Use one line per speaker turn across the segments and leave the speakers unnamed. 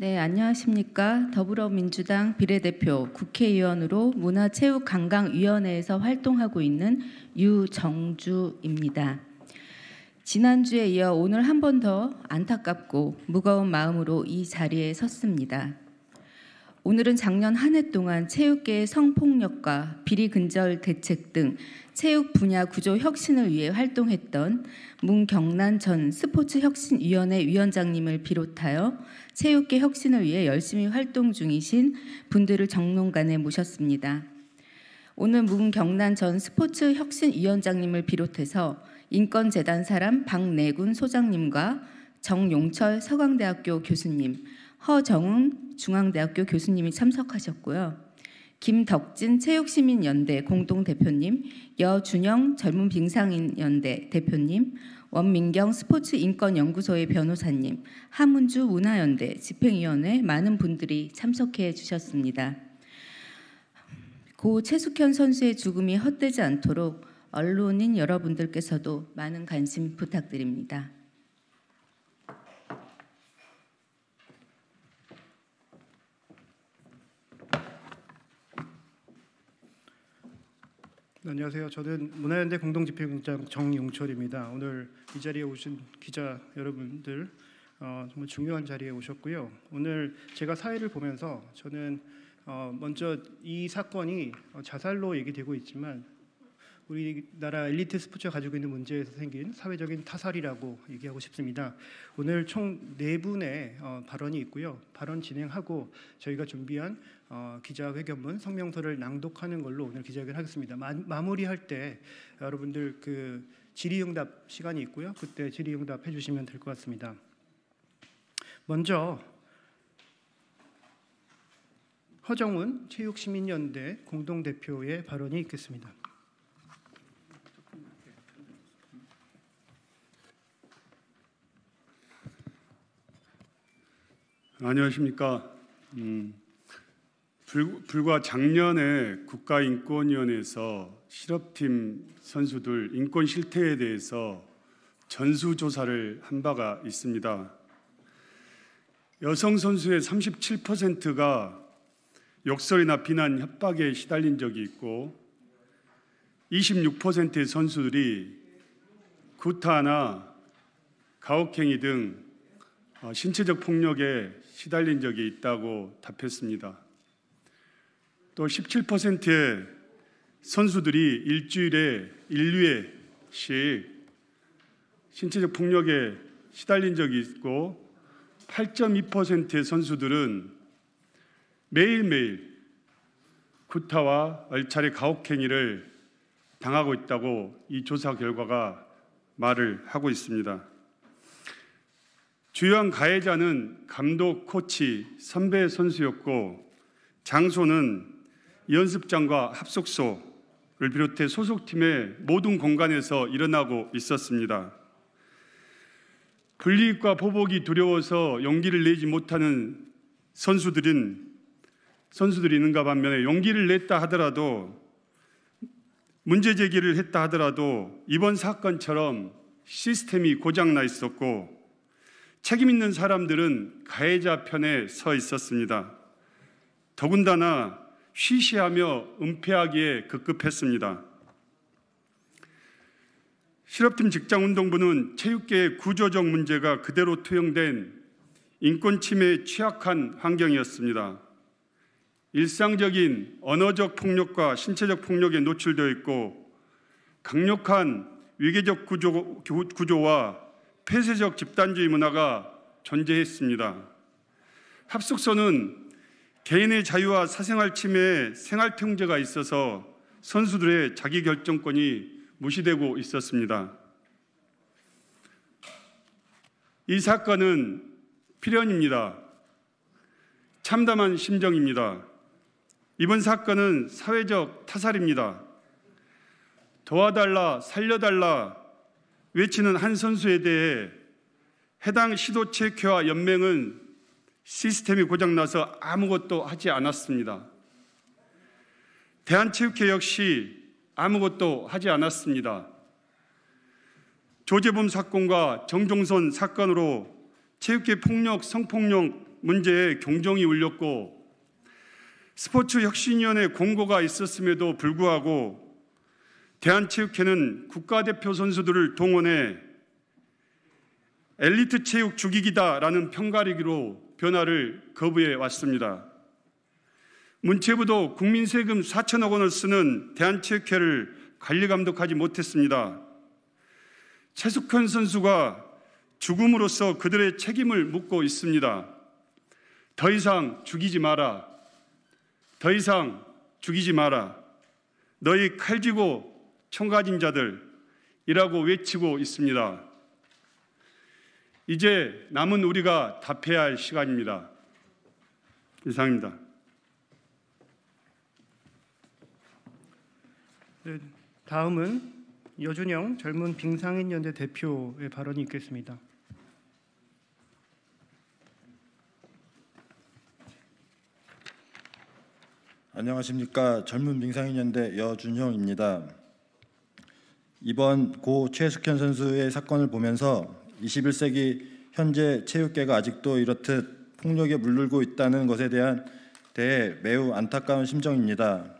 네, 안녕하십니까. 더불어민주당 비례대표 국회의원으로 문화체육관광위원회에서 활동하고 있는 유정주입니다. 지난주에 이어 오늘 한 번 더 안타깝고 무거운 마음으로 이 자리에 섰습니다. 오늘은 작년 한 해 동안 체육계의 성폭력과 비리 근절 대책 등 체육 분야 구조 혁신을 위해 활동했던 문경란 전 스포츠혁신위원회 위원장님을 비롯하여 체육계 혁신을 위해 열심히 활동 중이신 분들을 정론관에 모셨습니다. 오늘 문경란 전 스포츠 혁신위원장님을 비롯해서 인권재단 사람 박내군 소장님과 정용철 서강대학교 교수님, 허정웅 중앙대학교 교수님이 참석하셨고요. 김덕진 체육시민연대 공동대표님, 여준영 젊은 빙상인연대 대표님, 원민경 스포츠인권연구소의 변호사님, 하문주 문화연대 집행위원회 많은 분들이 참석해 주셨습니다. 고 최숙현 선수의 죽음이 헛되지 않도록 언론인 여러분들께서도 많은 관심 부탁드립니다.
네, 안녕하세요. 저는 문화연대 공동집행장 정용철입니다. 오늘 이 자리에 오신 기자 여러분들 어, 정말 중요한 자리에 오셨고요. 오늘 제가 사회를 보면서 저는 어, 먼저 이 사건이 어, 자살로 얘기되고 있지만 우리나라 엘리트 스포츠가 가지고 있는 문제에서 생긴 사회적인 타살이라고 얘기하고 싶습니다. 오늘 총 네 분의 어, 발언이 있고요. 발언 진행하고 저희가 준비한 어, 기자회견문 성명서를 낭독하는 걸로 오늘 기자회견 하겠습니다. 마, 무리할때 여러분들 그 질의응답 시간이 있고요. 그때 질의응답 해주시면 될 것 같습니다. 먼저 허정훈 체육시민연대 공동대표의 발언이 있겠습니다.
안녕하십니까. 음. 불과 작년에 국가인권위원회에서 실업팀 선수들 인권 실태에 대해서 전수조사를 한 바가 있습니다. 여성 선수의 37%가 욕설이나 비난 협박에 시달린 적이 있고 26%의 선수들이 구타나 가혹행위 등 어, 신체적 폭력에 시달린 적이 있다고 답했습니다. 또 17%의 선수들이 일주일에 1류에씩 신체적 폭력에 시달린 적이 있고 8.2%의 선수들은 매일매일 구타와 얼차례 가혹행위를 당하고 있다고 이 조사 결과가 말을 하고 있습니다. 주요한 가해자는 감독, 코치, 선배 선수였고 장소는 연습장과 합숙소를 비롯해 소속팀의 모든 공간에서 일어나고 있었습니다. 불이익과 보복이 두려워서 용기를 내지 못하는 선수들은 선수들이 있는가 반면에 용기를 냈다 하더라도 문제 제기를 했다 하더라도 이번 사건처럼 시스템이 고장 나 있었고 책임 있는 사람들은 가해자 편에 서 있었습니다. 더군다나 쉬쉬하며 은폐하기에 급급했습니다. 실업팀 직장운동부는 체육계의 구조적 문제가 그대로 투영된 인권 침해에 취약한 환경이었습니다. 일상적인 언어적 폭력과 신체적 폭력에 노출되어 있고 강력한 위계적 구조, 구조와 폐쇄적 집단주의 문화가 존재했습니다. 합숙소는 개인의 자유와 사생활 침해, 생활 통제가 있어서 선수들의 자기 결정권이 무시되고 있었습니다. 이 사건은 필연입니다. 참담한 심정입니다. 이번 사건은 사회적 타살입니다. 도와달라, 살려달라 외치는 한 선수에 대해 해당 시도체육와 연맹은 시스템이 고장나서 아무것도 하지 않았습니다. 대한체육회 역시 아무것도 하지 않았습니다. 조재범 사건과 정종선 사건으로 체육계 폭력, 성폭력 문제에 경종이 울렸고 스포츠 혁신위원회 공고가 있었음에도 불구하고 대한체육회는 국가대표 선수들을 동원해 엘리트 체육 죽이기다라는 평가리기로 변화를 거부해 왔습니다. 문체부도 국민 세금 4천억 원을 쓰는 대한체육회를 관리 감독하지 못했습니다. 최숙현 선수가 죽음으로써 그들의 책임을 묻고 있습니다. 더 이상 죽이지 마라. 더 이상 죽이지 마라. 너희 칼 쥐고 총가진 자들이라고 외치고 있습니다. 이제 남은 우리가 답해야 할 시간입니다. 이상입니다.
네, 다음은 여준영 젊은 빙상인 연대 대표의 발언이 있겠습니다.
안녕하십니까 젊은 빙상인 연대 여준형입니다. 이번 고 최숙현 선수의 사건을 보면서 21세기 현재 체육계가 아직도 이렇듯 폭력에 물들고 있다는 것에 대한 대해 매우 안타까운 심정입니다.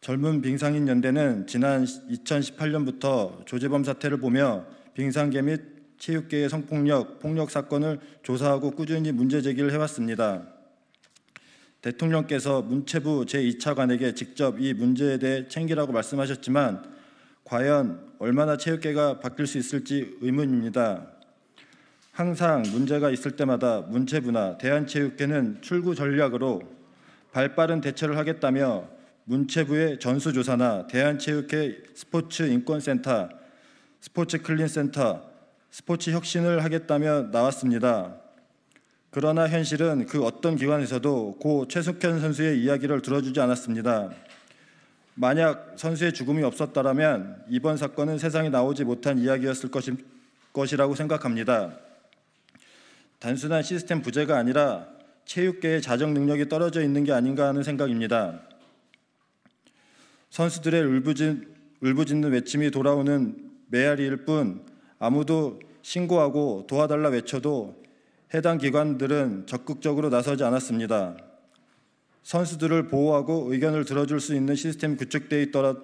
젊은 빙상인 연대는 지난 2018년부터 조재범 사태를 보며 빙상계 및 체육계의 성폭력, 폭력 사건을 조사하고 꾸준히 문제 제기를 해왔습니다. 대통령께서 문체부 제2차관에게 직접 이 문제에 대해 챙기라고 말씀하셨지만 과연 얼마나 체육계가 바뀔 수 있을지 의문입니다. 항상 문제가 있을 때마다 문체부나 대한체육회는 출구 전략으로 발빠른 대처를 하겠다며 문체부의 전수조사나 대한체육회 스포츠 인권센터, 스포츠 클린센터, 스포츠 혁신을 하겠다며 나왔습니다. 그러나 현실은 그 어떤 기관에서도 고 최숙현 선수의 이야기를 들어주지 않았습니다. 만약 선수의 죽음이 없었다면 이번 사건은 세상에 나오지 못한 이야기였을 것이, 것이라고 생각합니다. 단순한 시스템 부재가 아니라 체육계의 자정 능력이 떨어져 있는 게 아닌가 하는 생각입니다. 선수들의 울부짖, 울부짖는 외침이 돌아오는 메아리일 뿐 아무도 신고하고 도와달라 외쳐도 해당 기관들은 적극적으로 나서지 않았습니다. 선수들을 보호하고 의견을 들어줄 수 있는 시스템이 구축되어 있더라,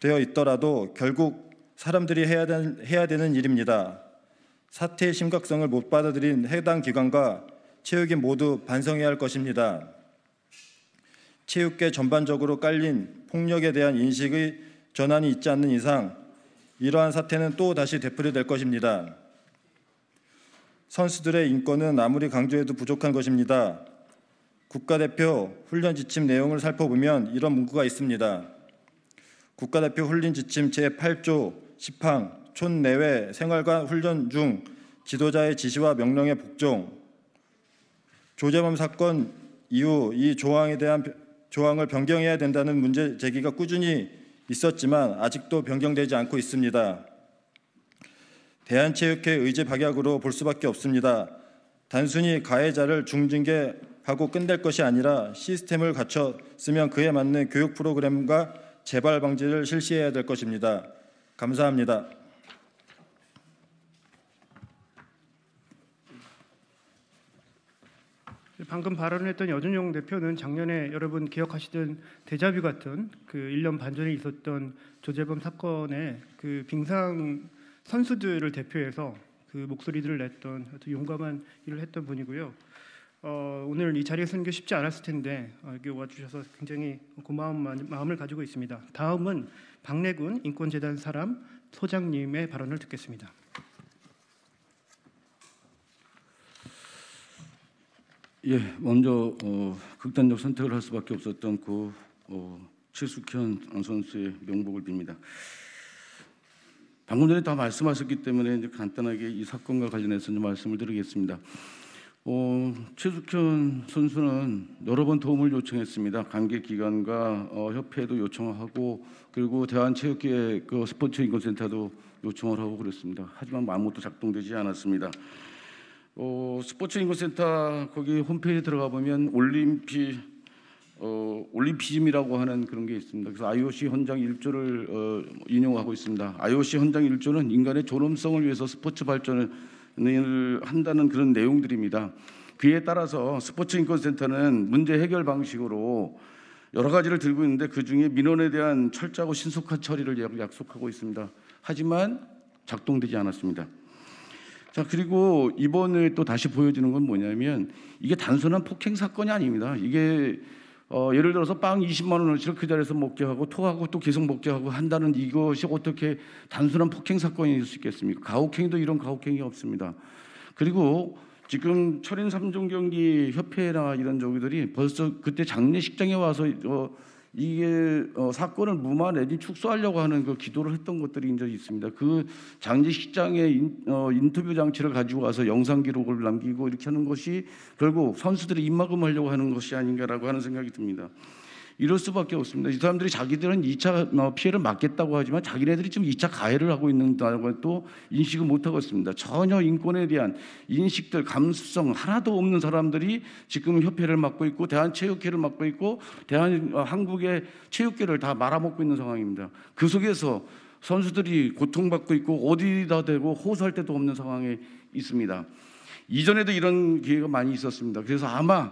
되 있더라도 결국 사람들이 해야, 된, 해야 되는 일입니다. 사태의 심각성을 못 받아들인 해당 기관과 체육인 모두 반성해야 할 것입니다. 체육계 전반적으로 깔린 폭력에 대한 인식의 전환이 있지 않는 이상 이러한 사태는 또 다시 되풀이될 것입니다. 선수들의 인권은 아무리 강조해도 부족한 것입니다. 국가대표 훈련 지침 내용을 살펴보면 이런 문구가 있습니다. 국가대표 훈련 지침 제8조 10항 촌내외 생활과 훈련 중 지도자의 지시와 명령에 복종 조재범 사건 이후 이 조항에 대한 조항을 변경해야 된다는 문제 제기가 꾸준히 있었지만 아직도 변경되지 않고 있습니다. 대한체육회 의제 박약으로 볼 수밖에 없습니다. 단순히 가해자를 중징계 하고 끝낼 것이 아니라 시스템을 갖췄으면 그에 맞는 교육 프로그램과 재발 방지를 실시해야 될 것입니다. 감사합니다.
방금 발언했던 여준용 대표는 작년에 여러분 기억하시던 대자뷰 같은 그 1년 반 전에 있었던 조재범 사건의 그 빙상 선수들을 대표해서 그 목소리들을 냈던 용감한 일을 했던 분이고요. 어, 오늘 이 자리에 서는 게 쉽지 않았을 텐데 어, 여기 와주셔서 굉장히 고마운 마, 마음을 가지고 있습니다. 다음은 박래군 인권재단 사람 소장님의 발언을 듣겠습니다.
예, 먼저 어, 극단적 선택을 할 수밖에 없었던 그 어, 최숙현 선수의 명복을 빕니다. 방금 전에 다 말씀하셨기 때문에 이제 간단하게 이 사건과 관련해서 좀 말씀을 드리겠습니다. 어, 최숙현 선수는 여러 번 도움을 요청했습니다. 관계 기관과 어, 협회도 요청하고 그리고 대한체육회 그 스포츠 인권센터도 요청을 하고 그랬습니다. 하지만 아무것도 작동되지 않았습니다. 어, 스포츠 인권센터 거기 홈페이지 들어가 보면 올림픽 어, 올림피즘이라고 하는 그런 게 있습니다. 그래서 IOC 헌장 1조를 어, 인용하고 있습니다. IOC 헌장 1조는 인간의 존엄성을 위해서 스포츠 발전을 을 한다는 그런 내용들입니다. 그에 따라서 스포츠 인권센터는 문제 해결 방식으로 여러 가지를 들고 있는데 그 중에 민원에 대한 철저하고 신속한 처리를 약속하고 있습니다. 하지만 작동되지 않았습니다. 자 그리고 이번에 또 다시 보여지는 건 뭐냐면 이게 단순한 폭행 사건이 아닙니다. 이게 어, 예를 들어서 빵 20만 원어치를 그 자리에서 목격하고 토하고 또 계속 목격하고 한다는 이것이 어떻게 단순한 폭행 사건일 수 있겠습니까? 가혹행위도 이런 가혹행위 가 없습니다. 그리고 지금 철인 삼종 경기 협회나 이런 조기들이 벌써 그때 장례식장에 와서 어, 이게 어, 사건을 무마 내지 축소하려고 하는 그 기도를 했던 것들이 이제 있습니다. 그 장례 식장에 인, 어, 인터뷰 장치를 가지고 와서 영상 기록을 남기고 이렇게 하는 것이 결국 선수들의 입막음하려고 하는 것이 아닌가라고 하는 생각이 듭니다. 이럴 수밖에 없습니다. 이 사람들이 자기들은 2차 어, 피해를 막겠다고 하지만 자기네들이 지금 2차 가해를 하고 있는다고 도 인식을 못하고 있습니다. 전혀 인권에 대한 인식들, 감수성 하나도 없는 사람들이 지금 협회를 맡고 있고 대한체육회를 맡고 있고 대한 어, 한국의 체육계를 다 말아먹고 있는 상황입니다. 그 속에서 선수들이 고통받고 있고 어디다 대고 호소할 데도 없는 상황에 있습니다. 이전에도 이런 기회가 많이 있었습니다. 그래서 아마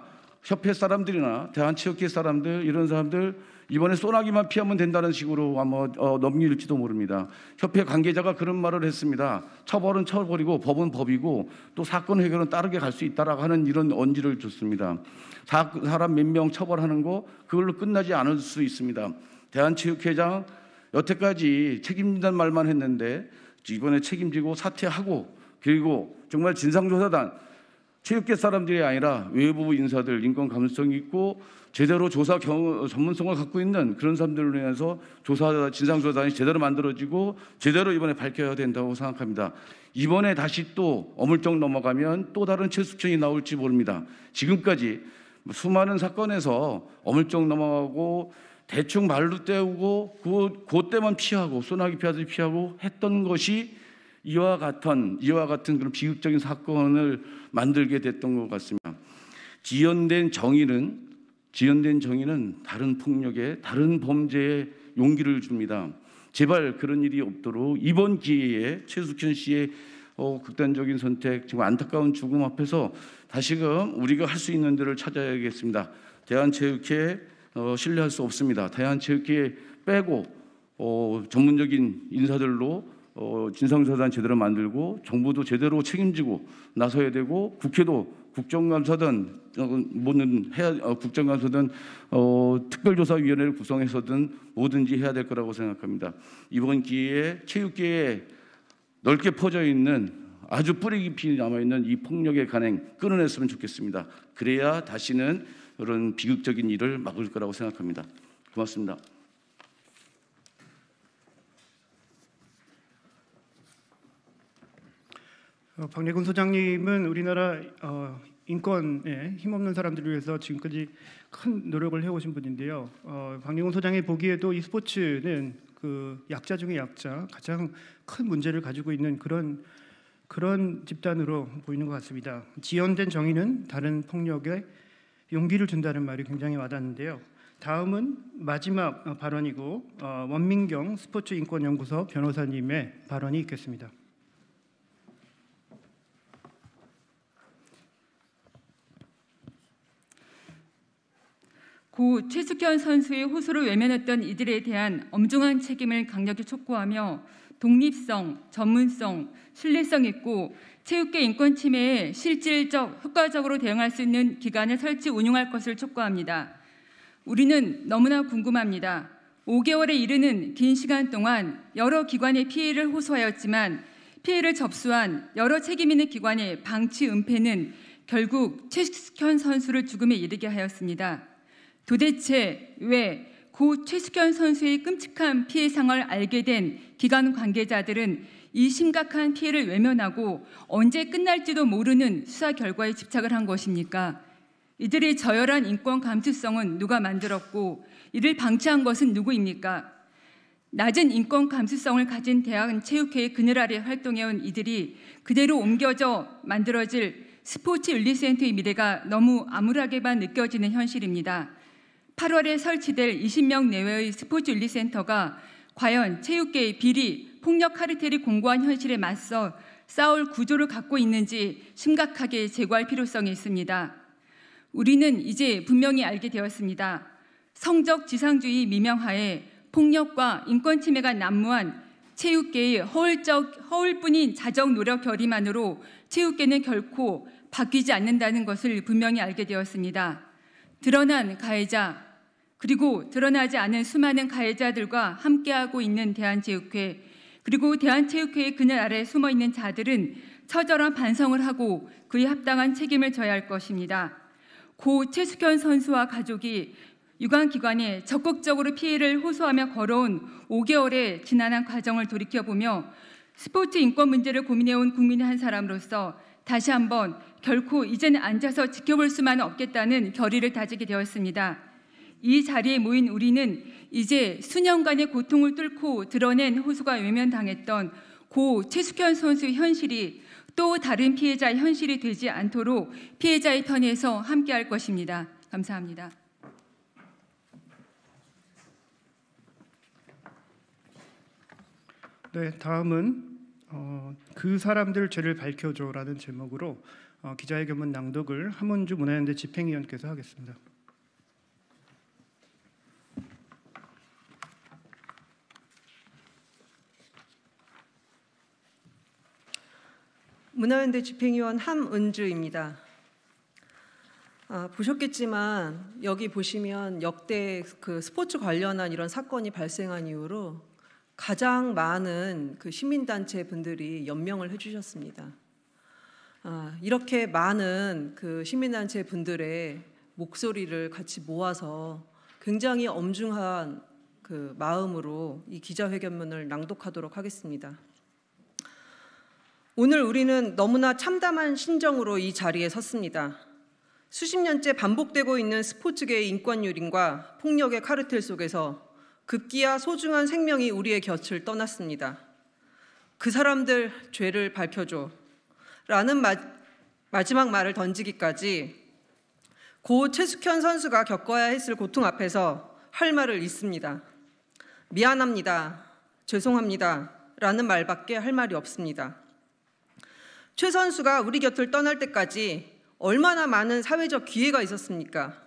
협회 사람들이나 대한체육회 사람들 이런 사람들 이번에 소나기만 피하면 된다는 식으로 아마 어, 넘길지도 모릅니다. 협회 관계자가 그런 말을 했습니다. 처벌은 처벌이고 법은 법이고 또 사건 해결은 따르게 갈 수 있다라고 하는 이런 언지를 줬습니다. 사, 람몇 명 처벌하는 거 그걸로 끝나지 않을 수 있습니다. 대한체육회장 여태까지 책임진단 말만 했는데 이번에 책임지고 사퇴하고 그리고 정말 진상조사단 체육계 사람들이 아니라 외부 인사들 인권 감수성 있고 제대로 조사 경 전문성을 갖고 있는 그런 사람들로 인해서 조사 진상 조사단이 제대로 만들어지고 제대로 이번에 밝혀야 된다고 생각합니다. 이번에 다시 또 어물쩍 넘어가면 또 다른 최수천이 나올지 모릅니다. 지금까지 수많은 사건에서 어물쩍 넘어가고 대충 말로 때우고 그 그때만 피하고 소나기 피하듯이 피하고 했던 것이 이와 같은 이와 같은 그런 비극적인 사건을 만들게 됐던 것 같습니다. 지연된 정의는 지연된 정의는 다른 폭력에 다른 범죄에 용기를 줍니다. 제발 그런 일이 없도록 이번 기회에 최숙현 씨의 어, 극단적인 선택, 지금 안타까운 죽음 앞에서 다시금 우리가 할 수 있는 데를 찾아야겠습니다. 대한체육회 어, 신뢰할 수 없습니다. 대한체육회 빼고 어, 전문적인 인사들로 어, 진상조사단 제대로 만들고 정부도 제대로 책임지고 나서야 되고 국회도 국정감사든 뭐든 해야 어, 국정감사든 어, 특별조사위원회를 구성해서든 뭐든지 해야 될 거라고 생각합니다. 이번 기회에 체육계에 넓게 퍼져 있는 아주 뿌리 깊이 남아 있는 이 폭력의 간행 끊어냈으면 좋겠습니다. 그래야 다시는 이런 비극적인 일을 막을 거라고 생각합니다. 고맙습니다. 어,
박래근 소장님은 우리나라 어, 인권에 힘없는 사람들을 위해서 지금까지 큰 노력을 해오신 분인데요. 어, 박래근 소장이 보기에도 이 스포츠는 그 약자 중의 약자, 가장 큰 문제를 가지고 있는 그런 그런 집단으로 보이는 것 같습니다. 지연된 정의는 다른 폭력에 용기를 준다는 말이 굉장히 와닿는데요. 다음은 마지막 발언이고 어, 원민경 스포츠 인권 연구소 변호사님의 발언이 있겠습니다.
고 최숙현 선수의 호소를 외면했던 이들에 대한 엄중한 책임을 강력히 촉구하며 독립성, 전문성, 신뢰성 있고 체육계 인권 침해에 실질적, 효과적으로 대응할 수 있는 기관을 설치 운용할 것을 촉구합니다. 우리는 너무나 궁금합니다. 5개월에 이르는 긴 시간 동안 여러 기관의 피해를 호소하였지만 피해를 접수한 여러 책임 있는 기관의 방치 은폐는 결국 최숙현 선수를 죽음에 이르게 하였습니다. 도대체 왜 고 최숙현 선수의 끔찍한 피해상을 알게 된 기관 관계자들은 이 심각한 피해를 외면하고 언제 끝날지도 모르는 수사 결과에 집착을 한 것입니까? 이들의 저열한 인권 감수성은 누가 만들었고 이를 방치한 것은 누구입니까? 낮은 인권 감수성을 가진 대한 체육회의 그늘 아래 활동해온 이들이 그대로 옮겨져 만들어질 스포츠 윤리센터의 미래가 너무 암울하게만 느껴지는 현실입니다. 8월에 설치될 20명 내외의 스포츠 윤리 센터가 과연 체육계의 비리, 폭력 카르텔이 공고한 현실에 맞서 싸울 구조를 갖고 있는지 심각하게 제고할 필요성이 있습니다. 우리는 이제 분명히 알게 되었습니다. 성적 지상주의 미명하에 폭력과 인권 침해가 난무한 체육계의 허울적, 허울뿐인 자정 노력 결의만으로 체육계는 결코 바뀌지 않는다는 것을 분명히 알게 되었습니다. 드러난 가해자, 그리고 드러나지 않은 수많은 가해자들과 함께하고 있는 대한체육회 그리고 대한체육회의 그늘 아래 숨어 있는 자들은 처절한 반성을 하고 그에 합당한 책임을 져야 할 것입니다. 고 최숙현 선수와 가족이 유관기관에 적극적으로 피해를 호소하며 걸어온 5개월의 지난한 과정을 돌이켜보며 스포츠 인권 문제를 고민해온 국민의 한 사람으로서 다시 한번 결코 이제는 앉아서 지켜볼 수만 없겠다는 결의를 다지게 되었습니다. 이 자리에 모인 우리는 이제 수년간의 고통을 뚫고 드러낸 호수가 외면당했던 고 최숙현 선수의 현실이 또 다른 피해자의 현실이 되지 않도록 피해자의 편에서 함께할 것입니다. 감사합니다.
네, 다음은 어, 그 사람들 죄를 밝혀줘라는 제목으로 어, 기자회견문 낭독을 함은주 문화연대 집행위원께서 하겠습니다.
문화연대 집행위원 함은주입니다. 아, 보셨겠지만 여기 보시면 역대 그 스포츠 관련한 이런 사건이 발생한 이후로 가장 많은 그 시민단체 분들이 연명을 해주셨습니다. 아, 이렇게 많은 그 시민단체 분들의 목소리를 같이 모아서 굉장히 엄중한 그 마음으로 이 기자회견문을 낭독하도록 하겠습니다. 오늘 우리는 너무나 참담한 심정으로 이 자리에 섰습니다. 수십 년째 반복되고 있는 스포츠계의 인권유린과 폭력의 카르텔 속에서 급기야 소중한 생명이 우리의 곁을 떠났습니다. 그 사람들 죄를 밝혀줘. 라는 마, 마지막 말을 던지기까지 고 최숙현 선수가 겪어야 했을 고통 앞에서 할 말을 잊습니다. 미안합니다. 죄송합니다. 라는 말밖에 할 말이 없습니다. 최 선수가 우리 곁을 떠날 때까지 얼마나 많은 사회적 기회가 있었습니까?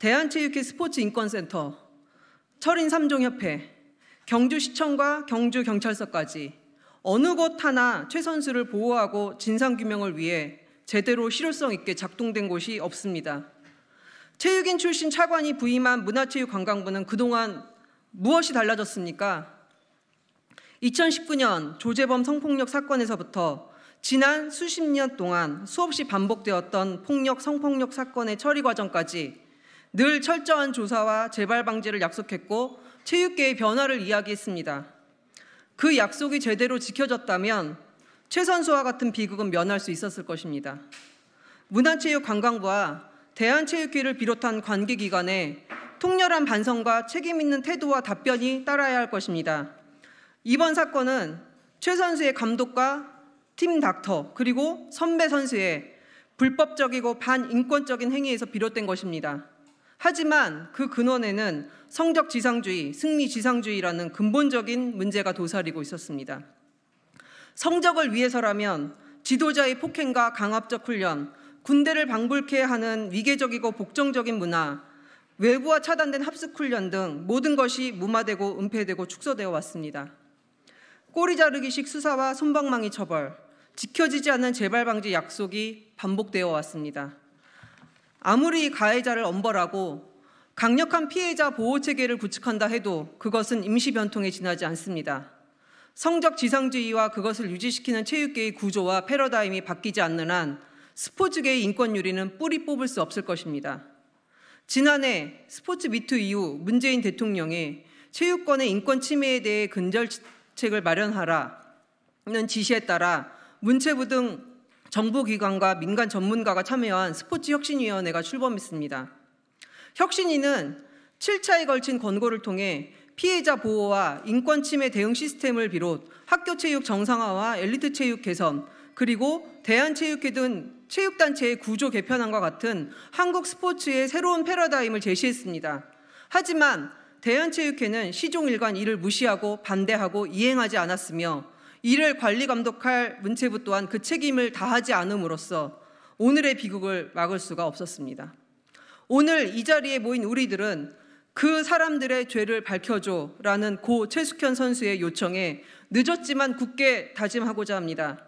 대한체육회 스포츠 인권센터, 철인 3종 협회, 경주시청과 경주경찰서까지 어느 곳 하나 최 선수를 보호하고 진상규명을 위해 제대로 실효성 있게 작동된 곳이 없습니다. 체육인 출신 차관이 부임한 문화체육관광부는 그동안 무엇이 달라졌습니까? 2019년 조재범 성폭력 사건에서부터 지난 수십 년 동안 수없이 반복되었던 폭력, 성폭력 사건의 처리 과정까지 늘 철저한 조사와 재발 방지를 약속했고 체육계의 변화를 이야기했습니다. 그 약속이 제대로 지켜졌다면 최선수와 같은 비극은 면할 수 있었을 것입니다. 문화체육관광부와 대한체육회를 비롯한 관계기관에 통렬한 반성과 책임 있는 태도와 답변이 따라야 할 것입니다. 이번 사건은 최 선수의 감독과 팀 닥터 그리고 선배 선수의 불법적이고 반인권적인 행위에서 비롯된 것입니다. 하지만 그 근원에는 성적 지상주의, 승리 지상주의라는 근본적인 문제가 도사리고 있었습니다. 성적을 위해서라면 지도자의 폭행과 강압적 훈련, 군대를 방불케 하는 위계적이고 복종적인 문화, 외부와 차단된 합숙 훈련 등 모든 것이 무마되고 은폐되고 축소되어 왔습니다. 꼬리 자르기식 수사와 손방망이 처벌, 지켜지지 않는 재발 방지 약속이 반복되어 왔습니다. 아무리 가해자를 엄벌하고 강력한 피해자 보호 체계를 구축한다 해도 그것은 임시 변통에 지나지 않습니다. 성적 지상주의와 그것을 유지시키는 체육계의 구조와 패러다임이 바뀌지 않는 한 스포츠계의 인권 유리는 뿌리 뽑을 수 없을 것입니다. 지난해 스포츠 미투 이후 문재인 대통령이 체육권의 인권 침해에 대해 근절책을 마련하라는 지시에 따라 문체부 등 정부기관과 민간 전문가가 참여한 스포츠 혁신위원회가 출범했습니다. 혁신위는 7차에 걸친 권고를 통해 피해자 보호와 인권 침해 대응 시스템을 비롯 학교 체육 정상화와 엘리트 체육 개선, 그리고 대한체육회 등 체육단체의 구조 개편안과 같은 한국 스포츠의 새로운 패러다임을 제시했습니다. 하지만 대한체육회는 시종일관 이를 무시하고 반대하고 이행하지 않았으며 이를 관리 감독할 문체부 또한 그 책임을 다하지 않음으로써 오늘의 비극을 막을 수가 없었습니다. 오늘 이 자리에 모인 우리들은 그 사람들의 죄를 밝혀줘 라는 고 최숙현 선수의 요청에 늦었지만 굳게 다짐하고자 합니다.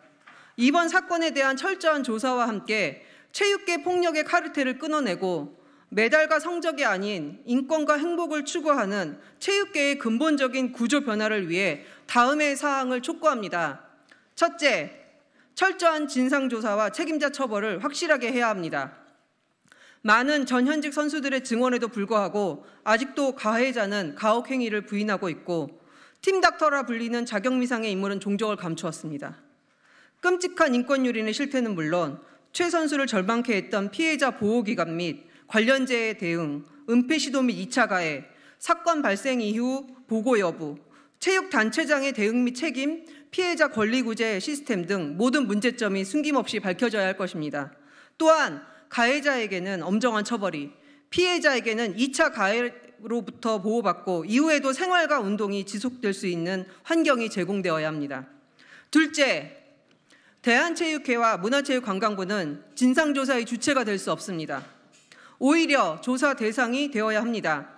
이번 사건에 대한 철저한 조사와 함께 체육계 폭력의 카르텔을 끊어내고 메달과 성적이 아닌 인권과 행복을 추구하는 체육계의 근본적인 구조 변화를 위해 다음의 사항을 촉구합니다. 첫째, 철저한 진상조사와 책임자 처벌을 확실하게 해야 합니다. 많은 전현직 선수들의 증언에도 불구하고 아직도 가해자는 가혹행위를 부인하고 있고 팀닥터라 불리는 자격미상의 인물은 종적을 감추었습니다. 끔찍한 인권유린의 실태는 물론 최 선수를 절망케 했던 피해자 보호기관 및 관련제의 대응, 은폐 시도 및 2차 가해, 사건 발생 이후 보고 여부, 체육단체장의 대응 및 책임, 피해자 권리 구제 시스템 등 모든 문제점이 숨김없이 밝혀져야 할 것입니다. 또한 가해자에게는 엄정한 처벌이, 피해자에게는 2차 가해로부터 보호받고 이후에도 생활과 운동이 지속될 수 있는 환경이 제공되어야 합니다. 둘째, 대한체육회와 문화체육관광부는 진상조사의 주체가 될 수 없습니다. 오히려 조사 대상이 되어야 합니다.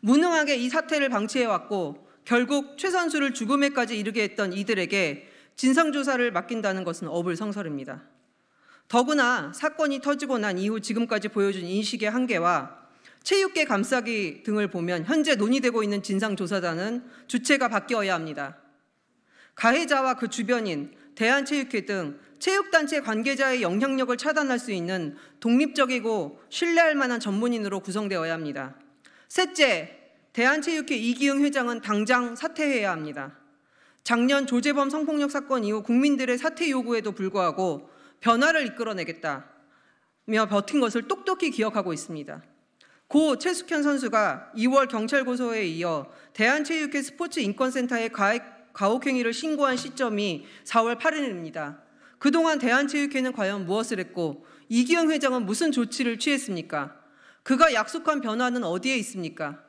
무능하게 이 사태를 방치해왔고 결국 최선수를 죽음에까지 이르게 했던 이들에게 진상조사를 맡긴다는 것은 어불성설입니다. 더구나 사건이 터지고 난 이후 지금까지 보여준 인식의 한계와 체육계 감싸기 등을 보면 현재 논의되고 있는 진상조사단은 주체가 바뀌어야 합니다. 가해자와 그 주변인, 대한체육회 등 체육단체 관계자의 영향력을 차단할 수 있는 독립적이고 신뢰할 만한 전문인으로 구성되어야 합니다. 셋째, 대한체육회 이기영 회장은 당장 사퇴해야 합니다. 작년 조재범 성폭력 사건 이후 국민들의 사퇴 요구에도 불구하고 변화를 이끌어내겠다며 버틴 것을 똑똑히 기억하고 있습니다. 고 최숙현 선수가 2월 경찰 고소에 이어 대한체육회 스포츠 인권센터에 가혹행위를 신고한 시점이 4월 8일입니다. 그동안 대한체육회는 과연 무엇을 했고 이기영 회장은 무슨 조치를 취했습니까? 그가 약속한 변화는 어디에 있습니까?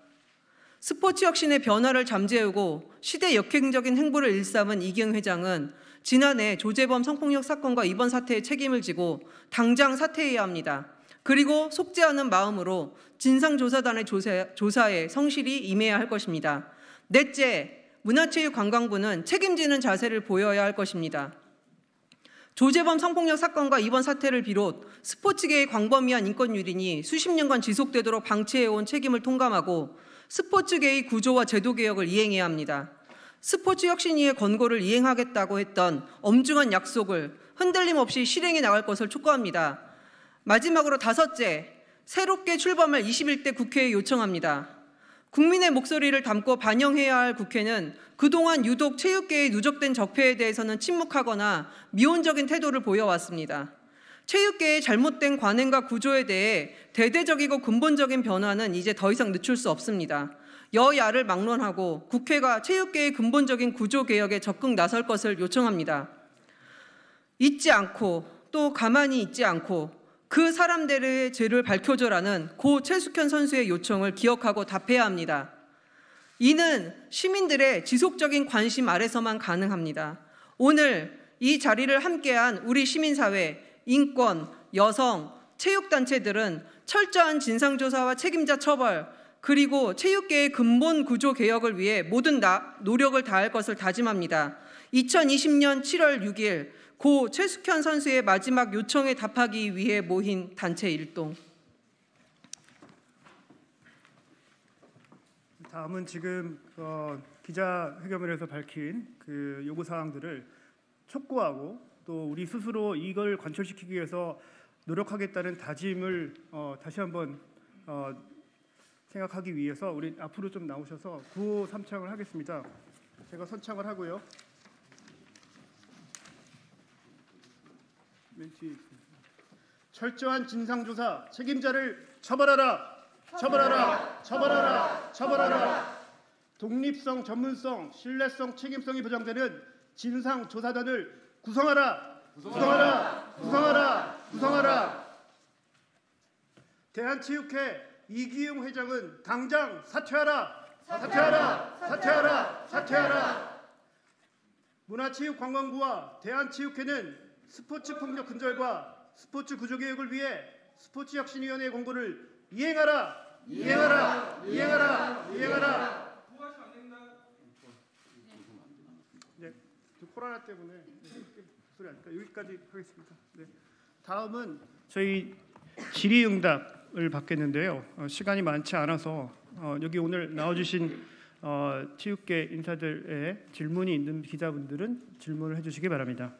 스포츠 혁신의 변화를 잠재우고 시대 역행적인 행보를 일삼은 이기영 회장은 지난해 조재범 성폭력 사건과 이번 사태에 책임을 지고 당장 사퇴해야 합니다. 그리고 속죄하는 마음으로 진상조사단의 조사, 에 성실히 임해야 할 것입니다. 넷째, 문화체육관광부는 책임지는 자세를 보여야 할 것입니다. 조재범 성폭력 사건과 이번 사태를 비롯 스포츠계의 광범위한 인권 유린이 수십 년간 지속되도록 방치해온 책임을 통감하고 스포츠계의 구조와 제도 개혁을 이행해야 합니다. 스포츠 혁신위의 권고를 이행하겠다고 했던 엄중한 약속을 흔들림 없이 실행해 나갈 것을 촉구합니다. 마지막으로 다섯째, 새롭게 출범할 21대 국회에 요청합니다. 국민의 목소리를 담고 반영해야 할 국회는 그동안 유독 체육계의 누적된 적폐에 대해서는 침묵하거나 미온적인 태도를 보여왔습니다. 체육계의 잘못된 관행과 구조에 대해 대대적이고 근본적인 변화는 이제 더 이상 늦출 수 없습니다. 여야를 막론하고 국회가 체육계의 근본적인 구조 개혁에 적극 나설 것을 요청합니다. 잊지 않고 또 가만히 있지 않고 그 사람들의 죄를 밝혀줘라는 고 최숙현 선수의 요청을 기억하고 답해야 합니다. 이는 시민들의 지속적인 관심 아래서만 가능합니다. 오늘 이 자리를 함께한 우리 시민사회, 인권, 여성, 체육단체들은 철저한 진상조사와 책임자 처벌, 그리고 체육계의 근본 구조 개혁을 위해 모든 노력을 다할 것을 다짐합니다. 2020년 7월 6일 고 최숙현 선수의 마지막 요청에 답하기 위해 모인 단체 일동.
다음은 지금 어, 기자회견에서 밝힌 그 요구 사항들을 촉구하고 또 우리 스스로 이걸 관철시키기 위해서 노력하겠다는 다짐을 어, 다시 한번 어, 생각하기 위해서 우리 앞으로 좀 나오셔서 구호 삼창을 하겠습니다. 제가 선창을 하고요. 있습니다. 철저한 진상조사, 책임자를 처벌하라. 처벌하라. 처벌하라. 처벌하라. 독립성, 전문성, 신뢰성, 책임성이 보장되는 진상조사단을 구성하라. 구성하라. 구성하라. 구성하라. 대한체육회 이기용 회장은 당장 사퇴하라. 사퇴하라. 사퇴하라. 사퇴하라. 문화체육관광부와 대한체육회는 스포츠 폭력 근절과 스포츠 구조 개혁을 위해 스포츠 혁신위원회 의 공고를 이행하라 이행하라 이행하라 이행하라, 네, 코로나 때문에 소리 아닐 그러니까 여기까지 하겠습니다. 네. 다음은 저희 질의응답을 받겠는데요. 어, 시간이 많지 않아서 어, 여기 오늘 나와주신 어, 체육계 인사들의 질문이 있는 기자분들은 질문을 해주시기 바랍니다.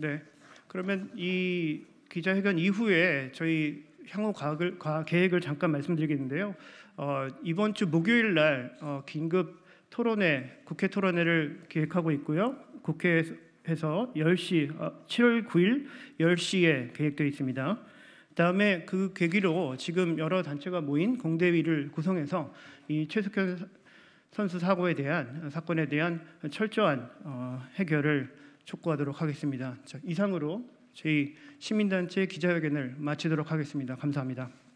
네. 그러면 이 기자회견 이후에 저희 향후 과학을, 과학 계획을 잠깐 말씀드리겠는데요. 어, 이번 주 목요일 날 어, 긴급 토론회, 국회 토론회를 기획하고 있고요. 국회에서 10시, 어, 7월 9일 10시에 계획되어 있습니다. 다음에그 계기로 지금 여러 단체가 모인 공대위를 구성해서 이 최숙현 선수 사고에 대한 사건에 대한 철저한 어, 해결을 촉구하도록 하겠습니다. 이상으로 저희 시민단체 기자회견을 마치도록 하겠습니다. 감사합니다.